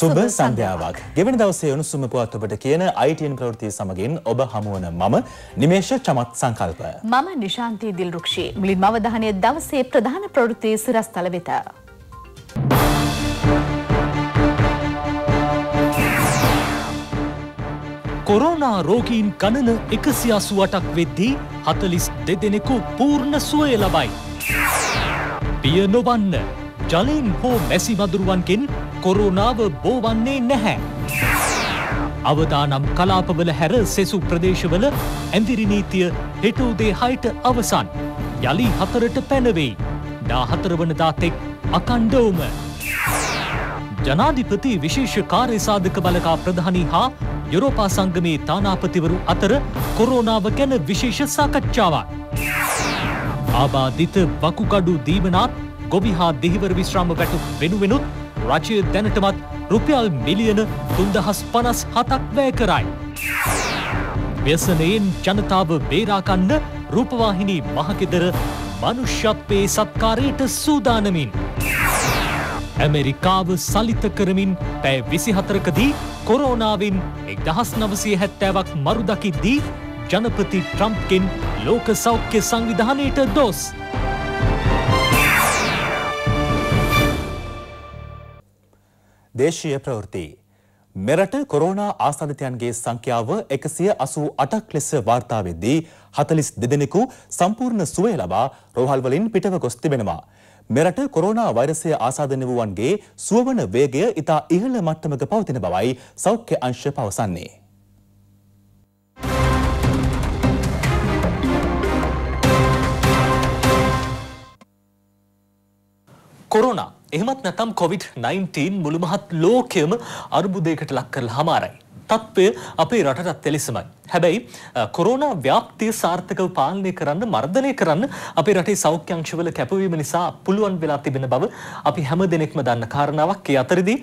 සුබ සන්ධ්‍යාවක්. ගෙවන දවසේ උණුසුම පුවත් ඔබට කියන ITN ප්‍රවෘත්ති සමගින් ඔබ හමුවන මම නිමේෂ චමත් සංකල්ප. මම නිශාන්ති දිල්රුක්ෂි. මුලින්ම අවධානය දවසේ ප්‍රධාන ප්‍රවෘත්ති සිරස්තල වෙත. කොරෝනා රෝගීන් ගණන 188ක් වෙද්දී 42 දෙනෙකු පූර්ණ සුවය ලබයි. පිය නොවන්න ජලයෙන් හෝ මැසි වදුරුවන්ගෙන් කොරුණාව බෝවන්නේ නැහැ. අවදානම් කලාපවල හැර සෙසු ප්‍රදේශවල ඇඳිරිනීතිය හෙටෝදේ හයට අවසන්. යළි හතරට පැනවෙයි. දාහතරවනදා තෙක් අකණ්ඩවම. ජනාධිපති විශේෂ කාර්යසාධක බලකා ප්‍රධානී හා යුරෝපා සංගමයේ තානාපතිවරු අතර කොරෝනාව ගැන විශේෂ සාකච්ඡාවක්. ආබාධිත වකුකඩු දීමනාත් ගොවි හා දෙහිවර විශ්‍රාම වැටු වෙනුවෙනුත් රජය දැනටමත් රුපියල් මිලියන තුන්දහස් පනස් හතක් වැය කරයි. ව්‍යසනයෙන් ජනතාව බේරාකන්න රූපවාහිනී මහකෙදර මනුෂ්‍යත්වයේ සත්කාරයට සූදානමින්. ඇමෙරිකාව සලිත කරමින් පැෑ විසිහතරකදී කොරෝනාවෙන් එක් දහස් නවසය හැත්තෑවක් මරුදකිද්දී ජනපති ට්‍රම්ප්කෙන් ලෝක සෞඛ්‍ය සංවිධානයට දොස්. දේශීය ප්‍රවෘත්ති. මෙරට කොරෝනා ආසාධිතයන්ගේ සංඛ්‍යාව එකසිය අසූ අටක් ලෙස වාර්තා වෙද්දී හතලිස් දෙදෙනෙකු සම්පූර්ණ සුවය ලබා රෝහල්වලින් පිටව ගොස් තිබෙනවා. මෙරට කොරෝනා වෛරසය ආසාධන වූවන්ගේ සුවවන වේගය ඉතා ඉහළ මට්ටමක පවතින බවයි සෞඛ්‍ය අංශ පවසන්නේ. කොරෝනා එහෙමත් නැතම් කොවිD-19 මුළුමහත් ලෝකයම අර්බුදයකට ලක් කරලා හමාරයි. තත්ත්වය අපේ රටටත් එලෙසමයි. හැබැයි කොරෝනා ව්‍යාප්තිය සාර්ථකව පාලනය කරන්න මර්ධනය කරන්න අපේ රටේ සෞඛ්‍ය අංශවල කැපවීම නිසා පුළුවන් වෙලා තිබෙන බව අපි හැම දෙනෙක්ම දන්න කාරණාවක්. ඒ අතරදී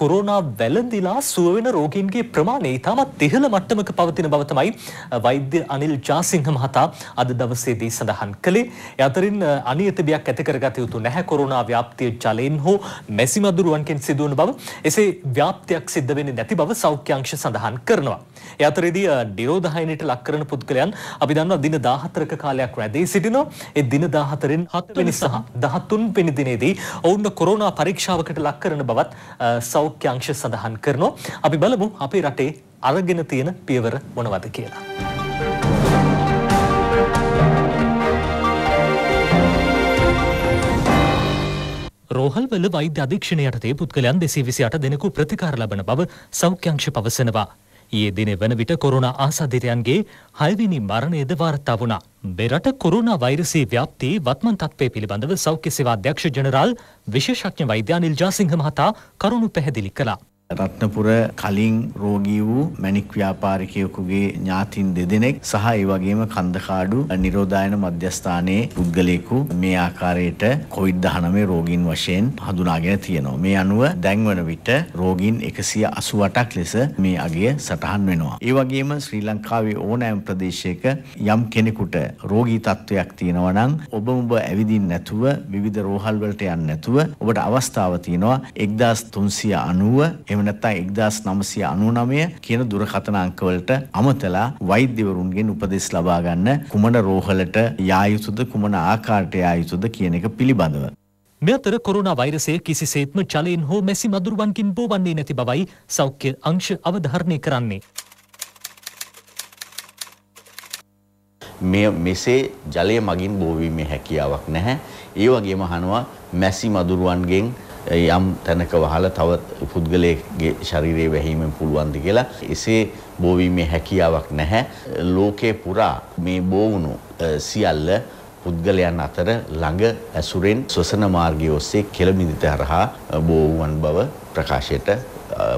කොරෝනා වැළඳිලා සුව වෙන රෝගීන්ගේ ප්‍රමාණය ඉතාමත් ඉහළ මට්ටමක පවතින බව තමයි වෛද්‍ය අනිල් ජාසිංහ මහතා අද දවසේදී සඳහන් කළේ. ඒ අතරින් අනියතබියක් ඇති කරගත යුතු නැහැ කොරෝනා ව්‍යාප්තිය ජලයෙන් හෝ මැසි මදුරුවන්ගෙන් සිදුවන බව. එසේ ව්‍යාප්තියක් සිද්ධ වෙන්නේ නැති බව සෞඛ්‍ය අංශ සඳහන් කරනවා. ඒ අතරේදී නිරෝධායනයට ලක් කරන පුද්ගලයන් අපි දන්නවා දින 14ක කාලයක් රැඳී සිටිනවා. ඒ දින 14න් 7 වෙනි සහ 13 වෙනි දිනේදී ඔවුන්ව කොරෝනා පරීක්ෂාවකට ලක් කරන බවත් සෞඛ්‍ය අංශ සඳහන් කරනවා. අපි බලමු අපේ රටේ අරගෙන තියෙන පියවර මොනවද කියලා. රෝහල්වල වෛද්‍ය අධීක්ෂණයටතේ පුද්ගලයන් දෙසී විසි අට දෙනෙකු ප්‍රතිකාර ලබන බව සෞඛ්‍යංශ පවසනවා. ඊයේ දින වන විට කොරුණා ආසාදිතයන්ගේ හයවෙනි මරණයද වාර්තා වුණා. මෙරට කොරුණා වෛරසයේ ව්‍යාප්ති වත්මන් තත්ත්වය පිළිබඳව සෞඛ්‍ය සේවා අධ්‍යක්ෂ ජනරාල් විශේෂඥ වෛද්‍ය අනිල් ජාසිංහ මහතා කරුණු පැහැදිලි කළා. රත්නපුර කලින් රෝගී වූ මැණික් ව්‍යාපාරිකයෙකුගේ ඥාතින් දෙදෙනෙක් සහ ඒ වගේම කන්දකාඩු නිරෝධායන මධ්‍යස්ථානයේ පුද්ගලයෙකු මේ ආකාරයට කොවිඩ් 19 රෝගීන් වශයෙන් හඳුනාගෙන තියෙනවා. මේ අනුව දැන්වන විට රෝගීන් 188ක් ලෙස මේ අගය සටහන් වෙනවා. ඒ වගේම ශ්‍රී ලංකාවේ ඕනෑම ප්‍රදේශයක යම් කෙනෙකුට රෝගී තත්ත්වයක් තියෙනවා නම් ඔබ ඔබ ඇවිදින් නැතුව විවිධ රෝහල් වලට යන්න නැතුව ඔබට අවස්ථාව තියෙනවා 1390 එහෙම එහෙම නැත්නම් 1999 කියන දුරකථන අංකවලට අමතලා වෛද්‍යවරුන්ගෙන් උපදෙස් ලබා ගන්න කුමන රෝහලට යා යුතුද කුමන ආකාරයට යා යුතුද කියන එක පිළිබඳව මේ අතර කොරුණා වෛරසය කිසිසේත්ම ජලයෙන් හෝ මැසි මදුරුවන්කින් බෝවන්නේ නැති බවයි සෞඛ්‍ය අංශ අවධාරණය කරන්නේ. මේ මෙසේ ජලය මගින් බෝවීමේ හැකියාවක් නැහැ. ඒ වගේම අහනවා මැසි මදුරුවන්ගෙන් යම් තැනක වහලා තව පුද්ගලයෙක්ගේ ශරීරයේ වැහිීමෙන් පුළුවන්ද කියලා එසේ බෝවීමේ හැකියාවක් නැහැ. ලෝකේ පුරා මේ බෝවුණු සියල්ල පුද්ගලයන් අතර ළඟ ඇසුරෙන් ස්වසන මාර්ගය ඔස්සේ කෙළමිදිත හරහා බෝවුවන් බව ප්‍රකාශයට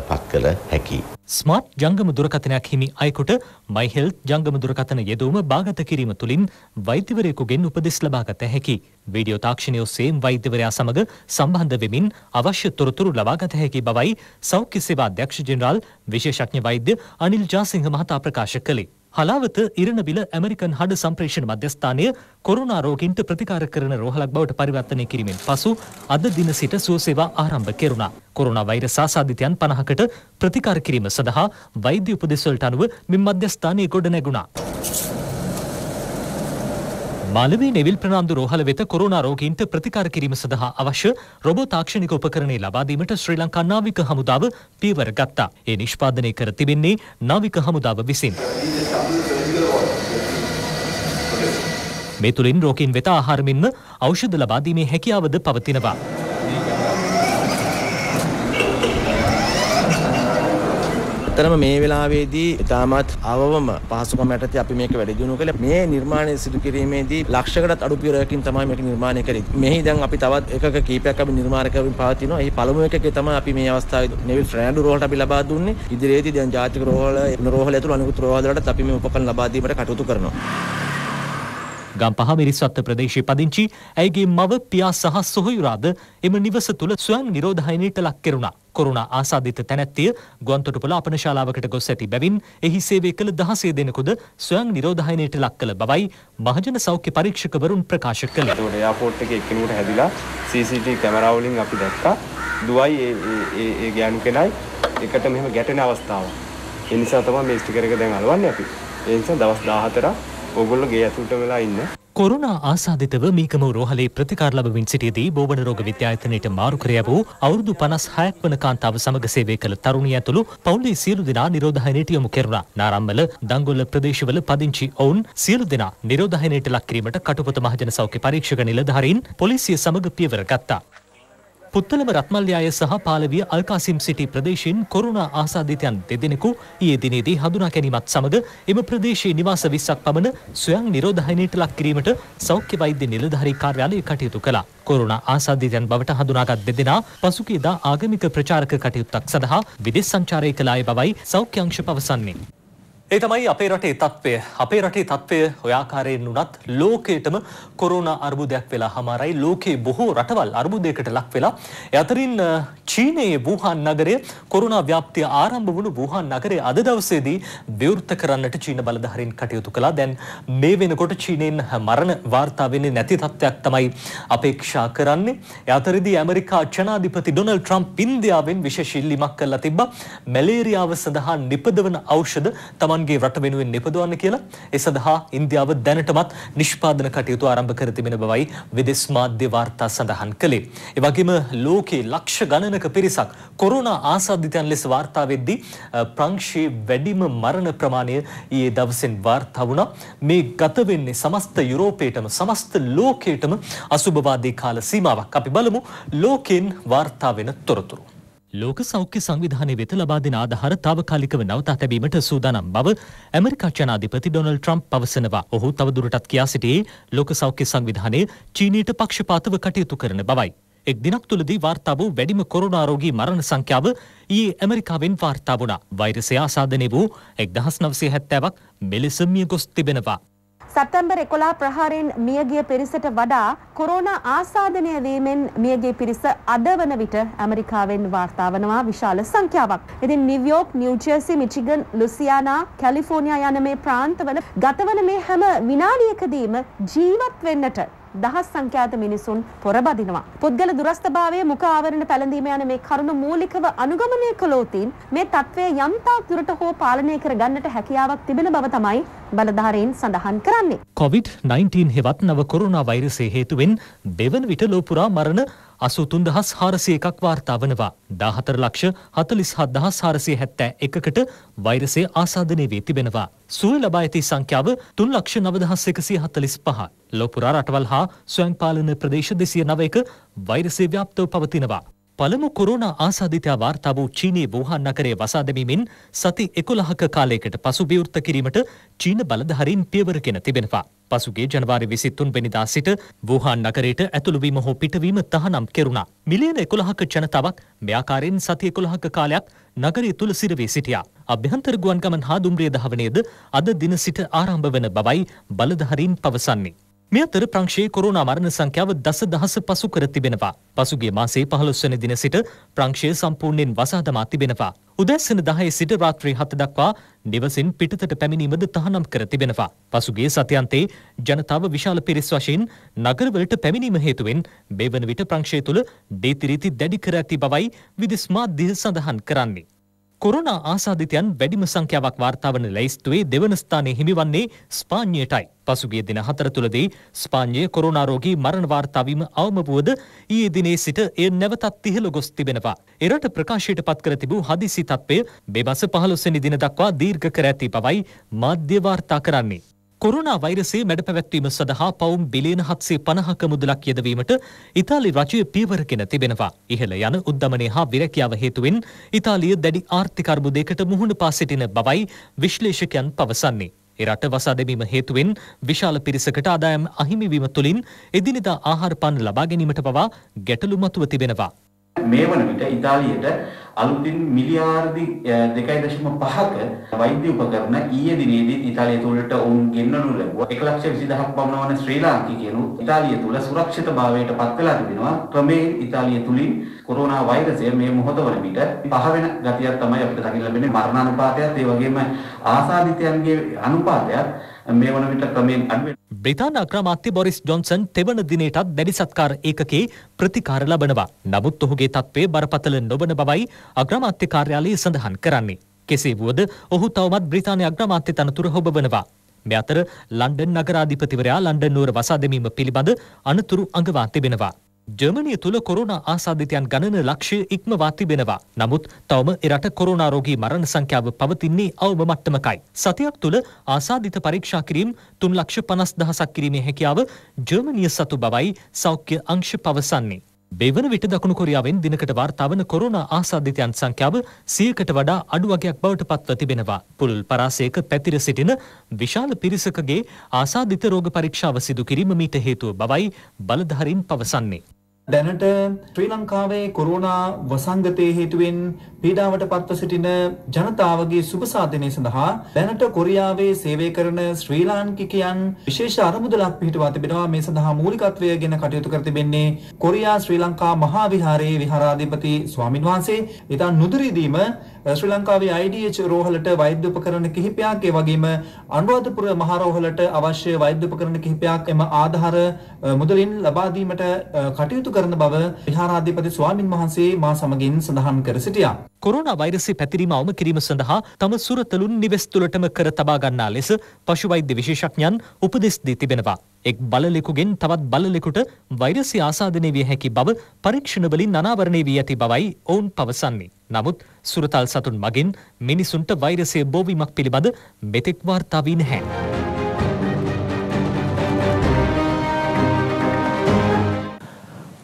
පත් කළ හැකියි. ස්මාර්ට් ජංගම දුරකථනයක් හිමි අයකුට මයිහෙල් ජංගම දුරකථන යෙදවම භාගත කිරීම තුළින් වෛද්‍යවරයෙකුගෙන් උපදෙස් ලබාගත හැකි. වීඩියෝ තාක්ෂණය ඔස්සේ වෛද්‍යවරයා සමග සම්බන්ධ වෙමින් අවශ්‍ය තොරතුරු ලබාගත හැකි බවයි සෞඛ්‍ය සේවා අධ්‍යක්ෂ ජෙනරාල් විශේෂඥ වෛද්‍ය අනිල් ජාසිංහ මහතා ප්‍රකාශ කළේ. හලාවත ඉරණබිල ඇමරිකන් හඩ සම්ප්‍රේෂණ මධ්‍යස්ථානය කොරුණා රෝගීන්ට ප්‍රතිකාර කරන රෝහලක් බවට පරිවර්තනය කිරීමෙන් පසු අද දින සිට සුවසේවා ආරම්භ කෙරුණා. කොරුණා වෛරස් ආසාදිතයන් 50කට ප්‍රතිකාර කිරීම සඳහා වෛද්‍ය උපදෙස් වලට අනුව මෙම මධ්‍යස්ථානය ගොඩනැගුණා. මාලදී නෙවිල් ප්‍රනාන්දු රෝහල වෙත කොරුණා රෝගීන්ට ප්‍රතිකාර කිරීම සඳහා අවශ්‍ය රොබෝ තාක්ෂණික උපකරණේ ලබා දීමට ශ්‍රී ලංකා නාවික හමුදාව පියවර ගත්තා. ඒ නිෂ්පාදනය කර තිබෙන්නේ නාවික හමුදාව විසින්. මේ තුලින් රෝගීන් වෙත ආහාර මෙන්ම ඖෂධ ලබා දීමේ හැකියාවද පවතිනවා. ඇත්තරම මේ වෙලාවේදී ඉතාමත් අවම පහසුකම යටතේ අපි මේක වැඩි දියුණු කළේ මේ නිර්මාණය සිදු කිරීමේදී ලක්ෂකටත් අඩු පිරයකින් තමයි මේක නිර්මාණය කරේ. මෙහි දැන් අපි තවත් එකක කීපයක් අපි නිර්මාණ කරමින් පවතිනවා. එහි පළමු එකකේ තමයි අපි මේ අවස්ථාවේ නෙවිල් ෆ්‍රෑන්ඩු රෝහලට අපි ලබා දුන්නේ. ඉදිරියේදී දැන් ජාතික රෝහල, රෝහල ඇතුළු අනිකුත් රෝහල වලටත් අපි මේ උපකරණ ලබා දීමට කටයුතු කරනවා. ගම්පහ මිරිස්වත්ත ප්‍රදේශය පදිංචි ඇයගේ මව පියා සහ සොහොයුරාද එම නිවස තුළ ස්වයන් නිරෝධහයනයට ලක් කෙරුණා. කොරුණ ආසාධිත තැනැත්තිය ගුවන්තොටුපළ අපනශාලාවකට ගොස් ඇති බැවින් එහි සේවය කළ දහසේ දෙනෙකුද ස්වයං නිරෝධායනයට ලක් කළ බවයි මහජන සෞඛ්‍ය පරීක්ෂකවරුන් ප්‍රකාශ කළ යාපෝට් එක එක්කෙනුට හැදිලා CCTV කැමරාවලින් අපි දැක්කා දුවයි ඒ ගෑනු කෙනයි එකට මෙහෙම ගැටෙන අවස්ථාව. ඒ නිසා තමයි මේ ස්ටිකර් එක දැන් අලවන්නේ අපි. ඒ නිසා දවස් 14ක් ඔගොල්ලො ගේ ඇතුට වෙලා ඉන්න. කොරුණා ආසාධිතව මේකම රෝහලේ ප්‍රතිකාරලබමින් සිටියදී බෝවන රෝග විද්‍යායතනයට මාරුකරය වූ අවුරුදු පනස් හයක් වන කාන්තාව සමග සේවය කළ තරුණිය ඇතුළු පවුලේ සියලු දෙනා නිරෝධහනයට යොමු කෙරුණා. නාරම්මල දංගොල්ල ප්‍රදේශවල පදිංචි ඔවුන් සියලු දෙනා නිරෝධහනයට ලක්කිරීමට කටුපත මහජන සෞඛ්‍ය පරීක්ෂක නිලධාරීන් පොලිසිය සමග පියවර ගත්තා. පුත්තලම රත්මල්යාය සහ පාලවිය අල්කාසිම් සිටි ප්‍රදේශයෙන් කොරුණා ආසාධිතයන් දෙදෙනෙකු ඊයේ දිනේදී හඳුනා ගැනීමත් සමග එම ප්‍රදේශයේ නිවාස 20ක් පමණ ස්වයං නිරෝධායනයට ලක් කිරීමට සෞඛ්‍ය වෛද්‍ය නිලධාරී කාර්යාලය කටයුතු කළා. කොරුණා ආසාධිතයන් බවට හඳුනාගත් දෙදෙනා පසුගියදා ආගමික ප්‍රචාරක කටයුත්තක් සඳහා විදෙස් සංචාරය කළ අය බවයි සෞඛ්‍ය අංශ පවසන්නේ. ඒ තමයි අපේ රටේ තත්ත්වය අපේ රටේ තත්ත්වය ඔයාකාරයෙන් වුණත් ලෝකයටම කොරුණ අර්බුදයක් වෙලා හමාරයි ලෝකයේ බොහෝ රටවල් අර්බුදයකට ලක් වෙලා ඇතරින් චීනයේ වූහන් නගරය කොරුණා ව්‍යාප්තිය ආරම්භ වුණු වූහන් නගරය අද දවසේදී විවෘත කරන්නට චීන බලධහරින් කටයුතු කළා දැන් මේ වෙනකොට චීනයෙන් මරණ වාර්තා වෙන්නේ නැති තත්ත්වයක් තමයි අපේක්ෂා කරන්නේ ඇතරදි ඇමරිකා ජනාධිපති ඩොනල් ට්‍රම්ප් ඉන්දියාවෙන් විශේෂ ඉල්ලීමක් කළා තිබ්බා මැලේරියාව සඳහා නිපදවන ඖෂධ තමයි තමන්ගේ රට වෙනුවෙන් නිපදවන්න කියලා ඒ සඳහා ඉන්දියාව දැනටමත් නිෂ්පාදන කටයුතු ආරම්භ කර තිබෙන බවයි විදෙස් මාධ්‍ය වාර්තා සඳහන් කළේ. ඒ වගේම ලෝකයේ ලක්ෂ ගණනක පිරිසක් කොරෝනා ආසාදිතයන් ලෙස වාර්තා වෙද්දී ප්‍රංශයේ වැඩිම මරණ ප්‍රමාණය ඊයේ දවසෙන් වාර්තා වුණා. මේ ගත වෙන්නේ සමස්ත යුරෝපයටම සමස්ත ලෝකයටම අසුභවාදී කාල සීමාවක්. අපි බලමු ලෝකෙන් වාර්තා වෙන තොරතුරු. ලෝක සෞඛ්‍ය සංවිධානය වෙත ලබා දෙන ආධාර තාවකාලිකව නවතා තැබීමට සූදානම් බව ඇමරිකා ජනාධිපති ඩොනල්ඩ් ට්‍රම්ප් පවසනවා. ඔහු තවදුරටත් කියා සිටියේ ලෝක සෞඛ්‍ය සංවිධානය චීනයට පක්ෂපාතව කටයුතු කරන බවයි. එක් දිනක් තුළදී වාර්තා වූ වැඩිම කොරෝනාරෝගී මරණ සංඛ්‍යාව ඊයේ ඇමරිකාවෙන් වාර්තා වුණා. වෛරසය ආසාදනය වූ එක්දහස් නවසේ හැත්තෑවක් මෙලෙස මිය ගොස් තිබෙනවා. සැප්තැම්බර් 11 ප්‍රහාරයෙන් මියගිය පිරිසට වඩා කොරෝනා ආසාදනය වීමෙන් මියගිය පිරිස අද වන විට ඇමරිකාවෙන් වාර්තා වනවා විශාල සංඛ්‍යාවක්. ඉතින් New York, New Jersey, Michigan, Louisiana, California යන මේ ප්‍රාන්තවල ගතවන මේ හැම විනාඩියකදීම ජීවත් වෙන්නට දහස් සංඛ්‍යාත මිනිසුන් පොරබදිනවා. පුද්ගල දුරස්ථභාවයේ මුඛ ආවරණ පැළඳීම යන මේ කරුණු මූලිකව අනුගමනය කළොතින් මේ తත්වයේ යම්තාක් දුරට හෝ පාලනය කර ගන්නට හැකියාවක් තිබෙන බව තමයි බලධාරීන් සඳහන් කරන්නේ. COVID-19 හෙවත් නව කොරෝනා වෛරසය හේතුවෙන් දෙවන විට ලෝපුරා මරණ අසුතුන්දහස් හාරසිය එකක් වාර්තා වනවා දාහතර ලක්ෂ හතලිස් හත්දහස් හාරසිය හැත්තෑ එකකට වෛරසය ආසාධනය වී තිබෙනවා. සුව ලබා ඇති සංඛ්‍යාව තුන් ලක්ෂ නවදහස් එකසිය හතලිස් පහ. ලොපුරා රටවල් හා ස්වයංපාලන ප්‍රදේශ දෙසිය නව එක වෛරසේ ව්‍යාප්තව පවතිනවා. පළමු කොරුණ ආසාධිතයා වාර්තා වූ චීනයේ වූහන් නකරේ වසාදැමීමෙන් සති එකොළහක කාලයකට පසු විවෘත කිරීමට චීන බලධහරින් පියවරගෙන තිබෙනවා. පසුගේ ජනවාරි විසිත්තුන් වෙනිදා සිට වූහන් නකරයට ඇතුළුවීම හෝ පිටවීම තහනම් කෙරුණා. මිලියන එකොළහක ජනතාවක් මෙයාකාරයෙන් සති එකොළහක කාලයක් නගරය තුළ සිරවී සිටියා. අභ්‍යන්තර ගුවන් ගමන් හා දුම්රිය දහවනේද අද දින සිට ආරම්භ වන බවයි බලධහරින් පවසන්නේ. මේ අතර ප්‍රංශයේ කොරෝනා මරණ සංඛ්‍යාව දස දහස පසු කර තිබෙනවා. පසුගිය මාසේ 15 වන දින සිට ප්‍රංශය සම්පූර්ණයෙන් වසා දමා තිබෙනවා. උදැසන 10 සිට රාත්‍රී 7 දක්වා නිවසින් පිටතට පැමිණීමද තහනම් කර තිබෙනවා. පසුගිය සතියන්තේ ජනතාව විශාල පිරිස් වශයෙන් නගරවලට පැමිණීම හේතුවෙන් මේ වන විට ප්‍රංශය තුළ දීතිරීති දැඩි කර ඇති බවයි විදෙස් මාධ්‍ය සඳහන් කරන්නේ. කොරුණ ආසාධිතයන් වැඩිම සංඛ්‍යාවක් වාර්තාාවන ලැයිස්තුවේ දෙවන ස්ථානය හිමිවන්නේ ස්පාන්්‍යයටයි. පසුගිය දින හතර තුළදී ස්පාන්්‍යයේ කොරුණාරෝගී මරණ වාර්තාවීම අවමබුවද ඊයේ දිනේ සිට එය නැවතත් ඉහළ ගොස් තිබෙනවා. එරට ප්‍රකාශයට පත්කර තිබූ හදිසි තත්ත්වය බෙබස පහළොස්සනි දින දක්වා දීර්ඝ කර ඇති පවයි මාධ්‍ය වාර්තා කරන්නේ. කොරුණා වෛරසේ මැඩ පැවැත්වීම සඳහා පවුම් බිලියන හත්සේ පණහක මුදලක් යෙදවීමට ඉතාලි රජය පීවරගෙන තිබෙනවා. ඉහළ යන උද්ධමනය හා විරැකියාව හේතුවෙන් ඉතාලිය දැඩි ආර්ථිකර්බුදයකට මුහුණ පා සිටින බවයි විශ්ලේෂකයන් පවසන්නේ. එරට වසා දෙමීම හේතුවෙන් විශාල පිරිසකට ආදායම් අහිමිවීම තුළින් එදිනෙදා ආහාර පාන ලබා ගැනීමට පවා ගැටලු මතුව තිබෙනවා. මේ වන විට ඉතාලියට අලුතින් මිලියාර්දි 2.5ක වෛද්‍ය උපකරණ ඊයේ දිනේදී ඉතාලිය තුළට ඔවුන් ගෙන්වනු ලැබුවා. 1,20,000ක් පමණ වන ශ්‍රී ලාංකිකයන් ඉතාලිය තුළ සුරක්ෂිතභාවයට පත් වෙලා තිබෙනවා. ක්‍රමයෙන් ඉතාලිය තුලින් කොරෝනා වෛරසය මේ මොහොත වන විට පහ වෙන ගතියක් තමයි අපිට දකින්න ලැබෙන්නේ මරණ අනුපාතයත් ඒ වගේම ආසාදිතයන්ගේ අනුපාතයත් මේ වන විට ක්‍රමයෙන් අඩුවෙන. බ්‍රිතාන්‍ය අග්‍රාමාත්‍ය බොරිස් ජොන්සන් තෙවන දිනයටත් දැඩි සත්කාර ඒකකේ ප්‍රතිකාර ලබනවා. නමුත් ඔහුගේ තත්ත්වය බරපතල නොවන බවයි අග්‍රාමාත්‍ය කාර්යාලය සඳහන් කරන්නේ. කෙසේ වුවද ඔහු තවමත් බ්‍රිතාන්‍ය අග්‍රාමාත්‍ය තනතුර හොබවනවා. මෙ අතර ලන්ඩන් නගරාධිපතිවරයා ලන්ඩන් නුවර වසා දැමීම පිළිබඳ අනතුරු අඟවා තිබෙනවා. ජර්මනිය තුළ කොරුණ ආසාධිතයන් ගණන ලක්ෂය ඉක්මවා තිබෙනවා. නමුත් තවම එරට කොරුණාරෝගී මරණ සංඛ්‍යාව පවතින්නේ අවම මට්ටමකයි. සතියක් තුළ ආසාධිත පරීක්ෂා කිරීම් තුන් ලක්ෂ පනස් දහසක් කිරීමේ හැකියාව ජර්මනිය සතු බවයි සෞඛ්‍ය අංශ පවසන්නේ. දෙවන විට දකුණු කොරියාවෙන් දිනකට වාර්තාවන කොරුණ ආසාධිතයන් සංඛ්‍යාව සියකට වඩා අඩු වගයක් බවට පත්ව තිබෙනවා. පුළුල් පරාසයක පැතිර සිටින විශාල පිරිසකගේ ආසාධිත රෝග පරීක්ෂාව සිදු කිරීම මීට හේතුව බවයි බලධහරින් පවසන්නේ. දැනට ශ්‍රී ලංකාවේ කොරෝනා වසංගතය හේතුවෙන් පීඩාවට පත්ව සිටින ජනතාවගේ සුභසාධනය සඳහා දැනට කොරියාවේ සේවය කරන ශ්‍රී ලාංකිකයන් විශේෂ අරමුදලක් පිහිටවා තිබෙනවා මේ සඳහා මූලිකත්වය ගැන කටයුතු කර තිබෙන්නේ කොරියා ශ්‍රී ලංකා මහා විහාරයේ විහාරාධිපති ස්වාමින්වහන්සේ ඉතා නුදුරීදීම ශ්‍රී ලංකාවේ IDH රෝහලට වෛද්‍ය උපකරණ කිහිපයක් ඒ වගේම අනුරාධපුර මහ රෝහලට අවශ්‍ය වෛද්‍ය උපකරණ කිහිපයක් එම ආධාර මුදලින් ලබා දීමට කටයුතු කරන බව විහාරාධිපති ස්වාමින් වහන්සේ මා සමගින් සඳහන් කර සිටියා. කොරුණ වෛරසි පැතිරීම අවම කිරීම සඳහා තම සුරතලුන් නිවෙස් තුළටම කර තබා ගන්නා ලෙස පශුවෛද්‍ය විශේෂඥයන් උපදෙස් දී තිබෙනවා. එක් බලලෙකුගෙන් තවත් බලලෙකුට වෛරසි ආසාදනය විය හැකි බව පරීක්ෂණවලින් අනාවරණය වී ඇති බවයි ඔවුන් පවසන්නේ. නමුත් සුරතල් සතුන් මගින් මිනිසුන්ට වෛරසය බෝවීමක් පිළිබඳ මෙතෙක් වාර්තා වී නැහැ.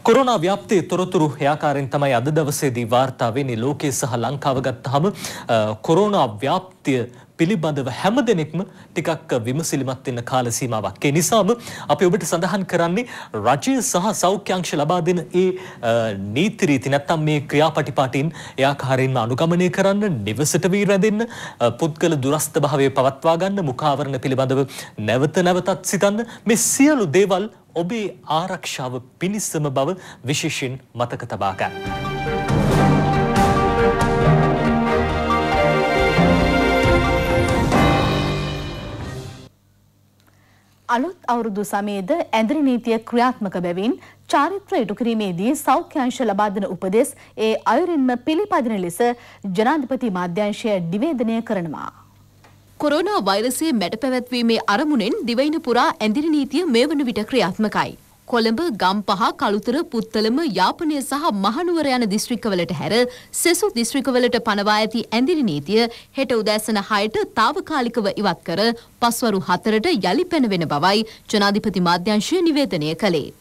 කොරනා ව්‍යාප්තිය තොරතුරු හයාකාරෙන් තමයි අද දවසේදී වාර්තා වෙන්නේ ලෝකයේ සහ ලංකාව ගත්තහම කොරෝනා ව්‍යාප්තිය පිළිබඳව හැම දෙනෙක්ම ටිකක් විමසිලිමත් වෙන්න කාල සීමාවක්. ඒ නිසාම අපි ඔබට සඳහන් කරන්නේ රජය සහ සෞඛ්‍යංශ ලබා දෙන ඒ නීති රීති නැත්නම් මේ ක්‍රියාපටිපාටින් ඒ ආකාරයෙන්ම අනුගමනය කරන්න, නිවසට වී රැඳෙන්න, පුද්ගල දුරස්ථභාවය පවත්වා ගන්න, මුඛාවරණ පිළිබඳව නැවත නැවතත් සිතන්න මේ සියලු දේවල් ඔබේ ආරක්ෂාව පිණිසම බව විශේෂයෙන් මතක තබා ගන්න. අලුත් අවුරුදු සමයේද ඇඳරි නීතිය ක්‍රියාත්මක බැවින් චාරිත්‍ර ඉටු කිරීමේදී සෞඛ්‍යාංශ ලබා දෙන උපදෙස් ඒ අයුරින්ම පිළිපදින ලෙස ජනාධිපති මාධ්‍යංශය නිවේදනය කරනවා. කොරෝනා වෛරසයේ මැඩ පැවැත්වීමේ අරමුණෙන් දිවයින පුරා ඇඳිරි නීතිය මේ වන විට ක්‍රියාත්මකයි. කොළඹ, ගම්පහ, කළුතර, පුත්තලම, යාපනය සහ මහනුවර යන දිස්ත්‍රික්කවලට හැර සෙසු දිස්ත්‍රික්කවලට පනවා ඇති ඇඳිරි නීතිය හෙට උදෑසන 6ට తాවකාලිකව ඉවත් කර පස්වරු 4ට යලි පැනවෙන බවයි ජනාධිපති මාධ්‍යංශය නිවේදනය කළේ.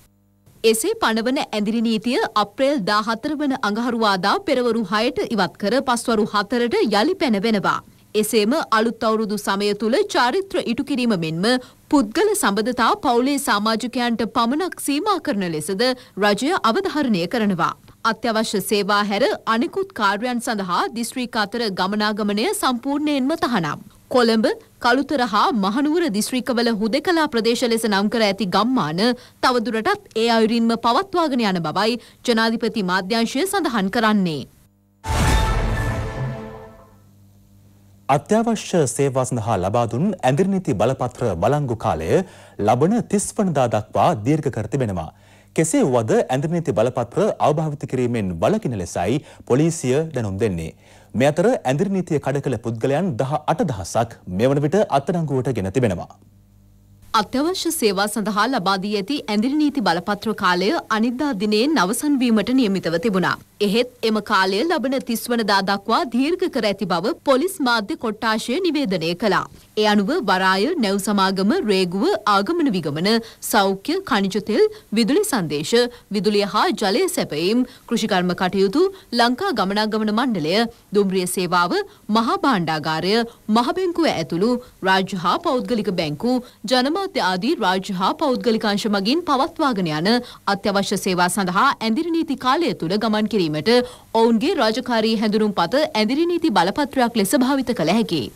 එසේ පනවන ඇඳිරි නීතිය අප්‍රේල් 14 වන අඟහරුවාදා පෙරවරු 6ට ඉවත් කර පස්වරු 4ට යලි පැනවෙනවා. එසේම අලුත් අවුරුදු සමය තුළ චාරිත්‍ර ඉටු කිරීම මෙන්ම පුද්ගල සබඳතා පවුලේ සමාජිකයන්ට පමණක් සීමා කරන ලෙසද රජය අවධාරණය කරනවා. අත්‍යවශ්‍ය සේවා හැර අනෙකුත් කාර්යයන් සඳහා දිස්ත්‍රීක අතර ගමනාගමනය සම්පූර්ණයෙන්ම තහනම්. කොළඹ කළුතර හා මහනුවර දිස්ත්‍රිකවල හුදකලා ප්‍රදේශ ලෙස නම් කර ඇති ගම්මාන තවදුරටත් ඒ අයුරින්ම පවත්වාගෙන යන බවයි ජනාධිපති මාධ්‍යංශය සඳහන් කරන්නේ. අත්‍යවශ්‍ය සේවා සඳහා ලබා දුන් ඇඳිරනිති බලපත්‍ර බලංගු කාලය ලබන 30 වනදා දක්වා දීර්ඝ කර තිබෙනවා. කෙසේ වුවද ඇඳිරනිති බලපත්‍ර අවභාවිත කිරීමෙන් වළකින ලෙසයි පොලිසිය දැනුම් දෙන්නේ. මේ අතර ඇඳිරනිතිය කඩ කළ පුද්ගලයන් 18000ක් මෙවන විට අත්අඩංගුවට ගෙන තිබෙනවා. අත්‍යවශ්‍ය සේවා සඳහා ලබා දී ඇති ඇඳිරි නීති බලපත්‍ර කාලය අනිද්දා දිනයෙන් අවසන් වීමට නියමිතව තිබුණා. එහෙත් එම කාලය ලබන 30 වනදා දක්වා දීර්ඝ කර ඇති බව පොලිස් මාධ්‍ය කොට්ටාශය නිවේදනය කළා. ඒ අනුව වරාය, නැව් සමාගම, රේගුව, ආගමන විගමන, සෞඛ්‍ය, ಖනිජ තෙල්, විදුලි සංදේශ, විදුලිය හා ජලය සැපයීම්, කෘෂිකර්ම කටයුතු, ලංකා ගමනාගමන මණ්ඩලය, දුම්රිය සේවාව, මහා භාණ්ඩාගාරය, මහ බැංකුව ඇතුළු රාජ්‍ය හා පෞද්ගලික බැංකු, ජනමා අමාත්‍ය ආදී රාජ්‍ය හා පෞද්ගලිකාංශ මගින් පවත්වාගෙන යන අත්‍යවශ්‍ය සේවා සඳහා ඇඳිරි නීති කාලය තුළ ගමන් කිරීමට ඔවුන්ගේ රාජකාරී හැඳුනුම්පත ඇඳිරි නීති බලපත්‍රයක් ලෙස භාවිත කළ හැකියි.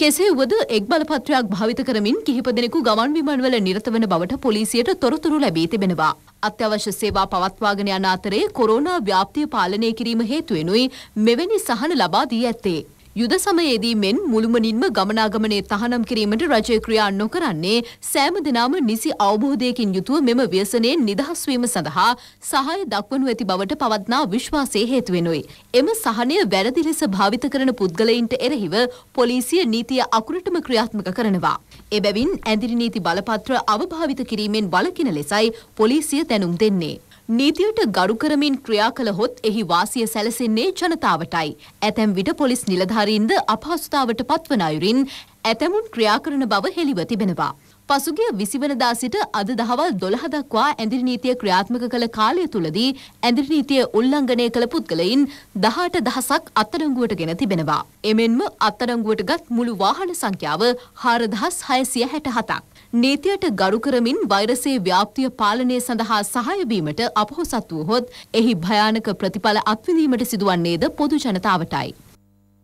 කෙසේ වුවද එක් බලපත්‍රයක් භාවිත කරමින් කිහිප දෙනෙකු ගමන් විමන්වල නිරත වන බවට පොලිසියට තොරතුරු ලැබී තිබෙනවා. අත්‍යවශ්‍ය සේවා පවත්වාගෙන යන අතරේ කොරෝනා ව්‍යාප්තිය පාලනය කිරීම හේතුවෙනුයි මෙවැනි සහන ලබා දී ඇත්තේ. යුද සමයේදී මෙන් මුළුමනින්ම ගමනාගමනය තහනම් කිරීමට රජය ක්‍රියා නොකරන්නේ සෑම දිනාම නිසි අවබෝධයකින් යුතුව මෙම ව්‍යසනයෙන් නිදහස් වීම සඳහා සහාය දක්වනු ඇති බවට පවත්නා විශ්වාසය හේතු වෙනුයි. එම සහනය වැරදි ලෙස භාවිත කරන පුද්ගලයින්ට එරෙහිව පොලිසිය නීතිය අකුරටම ක්‍රියාත්මක කරනවා. එබැවින් ඇඳිරි නීති බලපත්‍ර අවභාවිත කිරීමෙන් වළකින ලෙසයි පොලිසිය දැනුම් දෙන්නේ. නීතියට ගරු කරමින් ක්‍රියා කළහොත් එහි වාසිය සැලසෙන්නේ ජනතාවටයි. ඇතැම් විට පොලිස් නිලධාරීන්ද අපහසුතාවට පත්වන අයුරින් ඇතැමුන් ක්‍රියා කරන බව හෙළිව තිබෙනවා. පසුගිය විසිවනදා සිට අද දහවල් දොළහ දක්වා ඇඳිරි නීතිය ක්‍රියාත්මක කළ කාලය තුලදී ඇඳිරි නීතිය උල්ලංඝනය කළ පුද්ගලයින් 18 දහසක් අත්අඩංගුවට ගෙන තිබෙනවා. එමෙන්ම අත්අඩංගුවට ගත් මුළු වාහන සංඛ්‍යාව 4667ක්. නීතියට ගරු කරමින් වෛරසයේ ව්‍යාප්තිය පාලනය සඳහා සහාය වීමට අපොහොසත් වූහොත් එහි භයානක ප්‍රතිඵල අත්විඳීමට සිදුවන්නේද පොදු ජනතාවටයි.